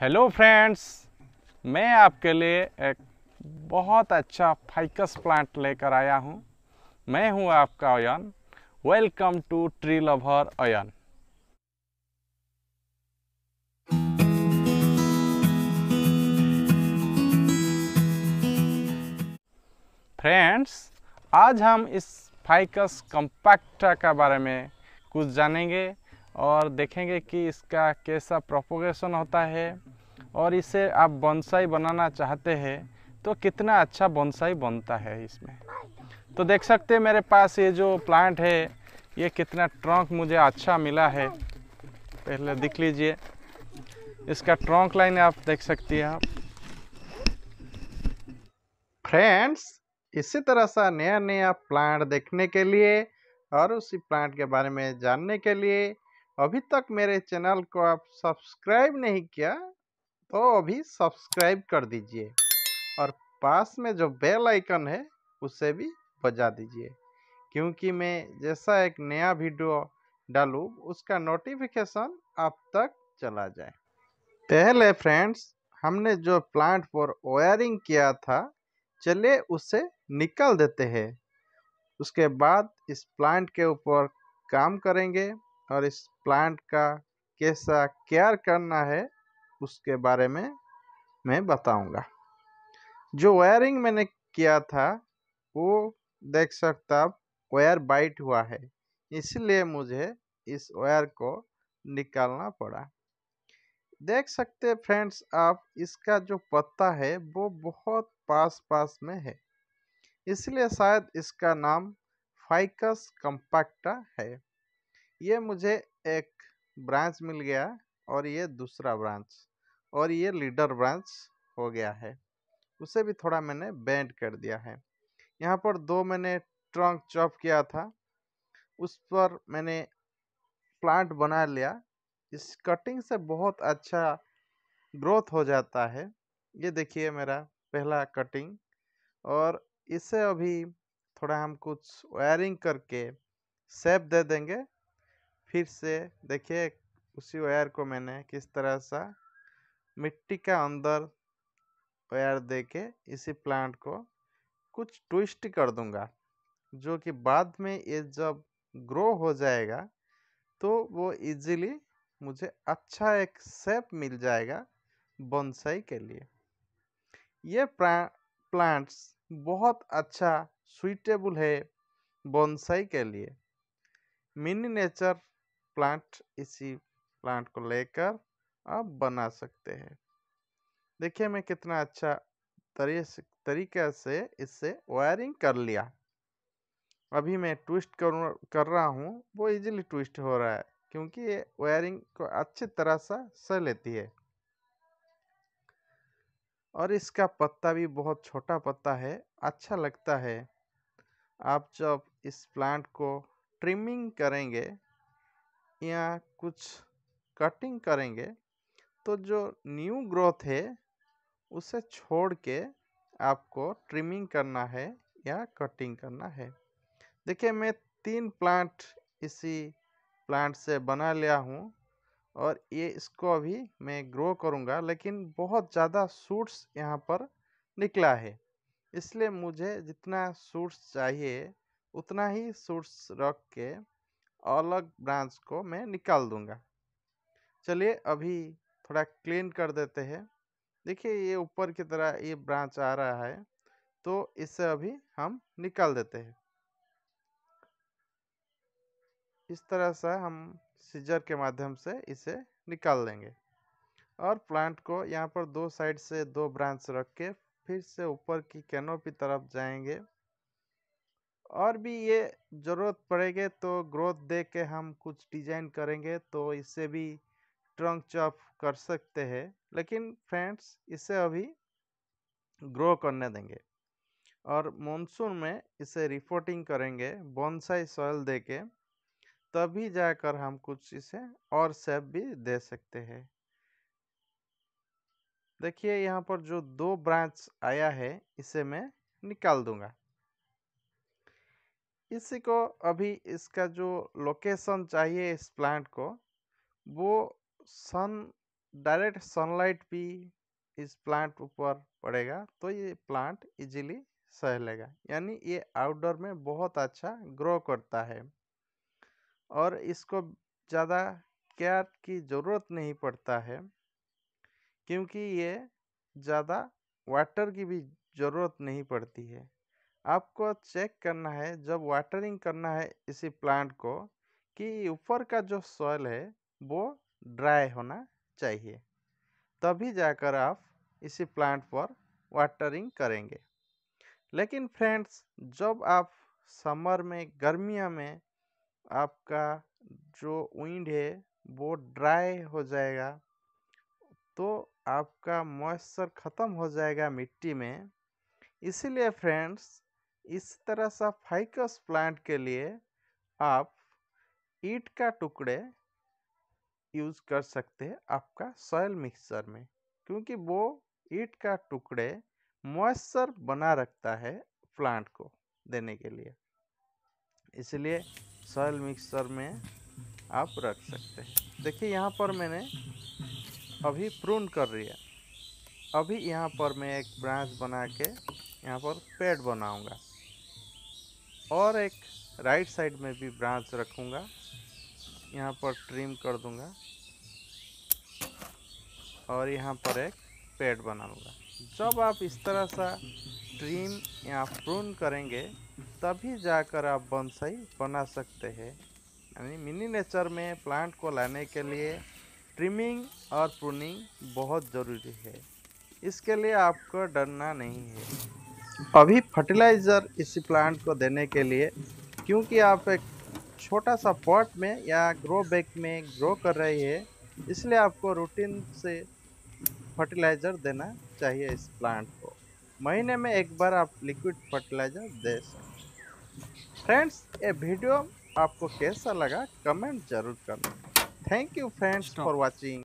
hello friends मैं आपके लिए एक बहुत अच्छा फाइकस प्लांट लेकर आया हूं मैं हूं आपका Ayan welcome to tree lover Ayan friends आज हम इस फाइकस कम्पैक्टा के बारे में कुछ जानेंगे और देखेंगे कि इसका कैसा प्रोपोगेशन होता है और इसे आप बोनसाई बनाना चाहते हैं तो कितना अच्छा बोनसाई बनता है इसमें तो देख सकते हैं मेरे पास ये जो प्लांट है ये कितना ट्रंक मुझे अच्छा मिला है पहले दिख लीजिए इसका ट्रंक लाइन आप देख सकती हैं आप फ्रेंड्स इसी तरह सा नया नया प्लांट देखने के लिए और उसी प्लांट के बारे में जानने के लिए अभी तक मेरे चैनल को आप सब्सक्राइब नहीं किया तो अभी सब्सक्राइब कर दीजिए और पास में जो बेल आइकन है उसे भी बजा दीजिए क्योंकि मैं जैसा एक नया वीडियो डालूँ उसका नोटिफिकेशन आप तक चला जाए पहले फ्रेंड्स हमने जो प्लांट पर वायरिंग किया था चले उसे निकाल देते हैं उसके बाद इस प्लांट के ऊपर काम करेंगे और इस प्लांट का कैसा केयर करना है उसके बारे में मैं बताऊंगा जो वायरिंग मैंने किया था वो देख सकता आप वायर बाइट हुआ है इसलिए मुझे इस वायर को निकालना पड़ा देख सकते फ्रेंड्स आप इसका जो पत्ता है वो बहुत पास पास में है इसलिए शायद इसका नाम फाइकस कंपैक्टा है ये मुझे एक ब्रांच मिल गया और ये दूसरा ब्रांच और ये लीडर ब्रांच हो गया है उसे भी थोड़ा मैंने बेंड कर दिया है यहाँ पर दो मैंने ट्रंक चॉप किया था उस पर मैंने प्लांट बना लिया इस कटिंग से बहुत अच्छा ग्रोथ हो जाता है ये देखिए मेरा पहला कटिंग और इसे अभी थोड़ा हम कुछ वायरिंग करके सेप दे देंगे फिर से देखिए उसी वायर को मैंने किस तरह सा मिट्टी का अंदर वायर दे के इसी प्लांट को कुछ ट्विस्ट कर दूंगा जो कि बाद में ये जब ग्रो हो जाएगा तो वो इजीली मुझे अच्छा एक सेप मिल जाएगा बोनसाई के लिए ये प्लांट्स बहुत अच्छा सुइटेबल है बोनसाई के लिए मिनी नेचर प्लांट इसी प्लांट को लेकर आप बना सकते हैं देखिए मैं कितना अच्छा तरीके से इससे वायरिंग कर लिया अभी मैं ट्विस्ट कर कर रहा हूँ वो इजीली ट्विस्ट हो रहा है क्योंकि ये वायरिंग को अच्छी तरह से सह लेती है और इसका पत्ता भी बहुत छोटा पत्ता है अच्छा लगता है आप जब इस प्लांट को ट्रिमिंग करेंगे लड़कियां कुछ कटिंग करेंगे तो जो न्यू ग्रोथ है उसे छोड़ के आपको ट्रिमिंग करना है या कटिंग करना है देखिए मैं तीन प्लांट इसी प्लांट से बना लिया हूँ और ये इसको अभी मैं ग्रो करूँगा लेकिन बहुत ज़्यादा सूट्स यहाँ पर निकला है इसलिए मुझे जितना सूट्स चाहिए उतना ही सूट्स रख के अलग ब्रांच को मैं निकाल दूंगा चलिए अभी थोड़ा क्लीन कर देते हैं देखिए ये ऊपर की तरह ये ब्रांच आ रहा है तो इसे अभी हम निकाल देते हैं इस तरह से हम सीजर के माध्यम से इसे निकाल लेंगे और प्लांट को यहाँ पर दो साइड से दो ब्रांच रख के फिर से ऊपर की कैनोपी तरफ जाएंगे और भी ये ज़रूरत पड़ेगी तो ग्रोथ दे के हम कुछ डिज़ाइन करेंगे तो इससे भी ट्रंक चॉप कर सकते हैं लेकिन फ्रेंड्स इसे अभी ग्रो करने देंगे और मॉनसून में इसे रिपोर्टिंग करेंगे बोनसाई सॉयल दे के तभी जाकर हम कुछ इसे और सेप भी दे सकते हैं देखिए यहाँ पर जो दो ब्रांच आया है इसे मैं निकाल दूंगा इसी को अभी इसका जो लोकेशन चाहिए इस प्लांट को वो सन डायरेक्ट सनलाइट भी इस प्लांट ऊपर पड़ेगा तो ये प्लांट इजीली सहलेगा यानी ये आउटडोर में बहुत अच्छा ग्रो करता है और इसको ज़्यादा केयर की ज़रूरत नहीं पड़ता है क्योंकि ये ज़्यादा वाटर की भी ज़रूरत नहीं पड़ती है आपको चेक करना है जब वाटरिंग करना है इसी प्लांट को कि ऊपर का जो सॉयल है वो ड्राई होना चाहिए तभी जाकर आप इसी प्लांट पर वाटरिंग करेंगे लेकिन फ्रेंड्स जब आप समर में गर्मियों में आपका जो विंड है वो ड्राई हो जाएगा तो आपका मॉइस्चर ख़त्म हो जाएगा मिट्टी में इसीलिए फ्रेंड्स इस तरह सा फाइकस प्लांट के लिए आप ईट का टुकड़े यूज कर सकते हैं आपका सॉयल मिक्सर में क्योंकि वो ईट का टुकड़े मॉइस्चर बना रखता है प्लांट को देने के लिए इसलिए सॉयल मिक्सर में आप रख सकते हैं देखिए यहाँ पर मैंने अभी प्रून कर रही है अभी यहाँ पर मैं एक ब्रांच बना के यहाँ पर पेड़ बनाऊंगा और एक राइट साइड में भी ब्रांच रखूँगा यहाँ पर ट्रिम कर दूंगा और यहाँ पर एक पेड़ बना लूँगा जब आप इस तरह सा ट्रिम या प्रून करेंगे तभी जाकर आप बंसाई बना सकते हैं यानी मिनी नेचर में प्लांट को लाने के लिए ट्रिमिंग और प्रूनिंग बहुत ज़रूरी है इसके लिए आपको डरना नहीं है अभी फर्टिलाइज़र इस प्लांट को देने के लिए क्योंकि आप एक छोटा सा पॉट में या ग्रो बैग में ग्रो कर रही है इसलिए आपको रूटीन से फर्टिलाइज़र देना चाहिए इस प्लांट को महीने में एक बार आप लिक्विड फर्टिलाइज़र दे सकते फ्रेंड्स ये वीडियो आपको कैसा लगा कमेंट जरूर करना thank you friends for watching